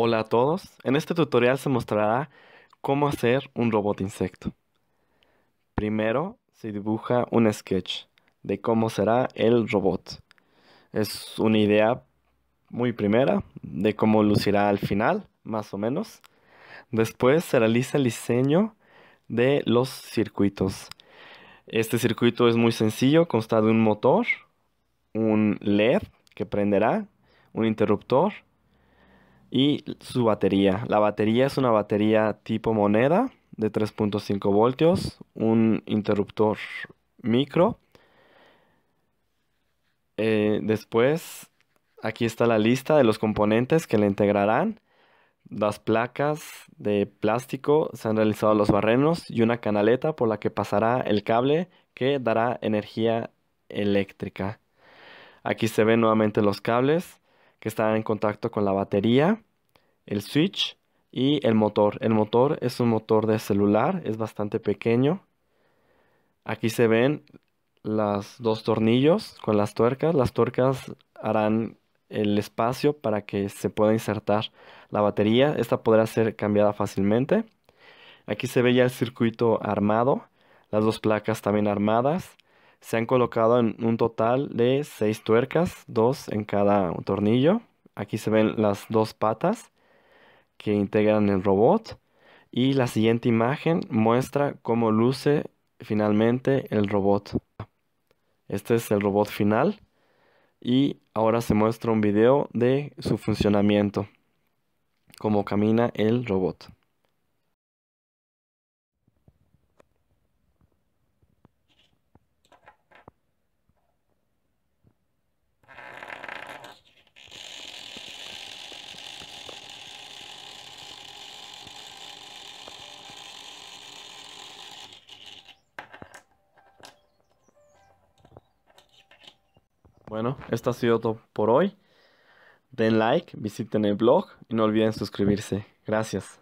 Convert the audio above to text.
Hola a todos, en este tutorial se mostrará cómo hacer un robot insecto. Primero se dibuja un sketch de cómo será el robot. Es una idea muy primera de cómo lucirá al final, más o menos. Después se realiza el diseño de los circuitos. Este circuito es muy sencillo, consta de un motor, un LED que prenderá, un interruptor, y su batería. La batería es una batería tipo moneda de 3.5 voltios, un interruptor micro. Eh, después, aquí está la lista de los componentes que le integrarán. Las placas de plástico se han realizado los barrenos y una canaleta por la que pasará el cable que dará energía eléctrica. Aquí se ven nuevamente los cables que están en contacto con la batería, el switch y el motor. El motor es un motor de celular, es bastante pequeño. Aquí se ven los dos tornillos con las tuercas. Las tuercas harán el espacio para que se pueda insertar la batería. Esta podrá ser cambiada fácilmente. Aquí se ve ya el circuito armado, las dos placas también armadas. Se han colocado en un total de seis tuercas, dos en cada tornillo. Aquí se ven las dos patas que integran el robot. Y la siguiente imagen muestra cómo luce finalmente el robot. Este es el robot final y ahora se muestra un video de su funcionamiento, cómo camina el robot. Bueno, esto ha sido todo por hoy. Den like, visiten el blog y no olviden suscribirse. Gracias.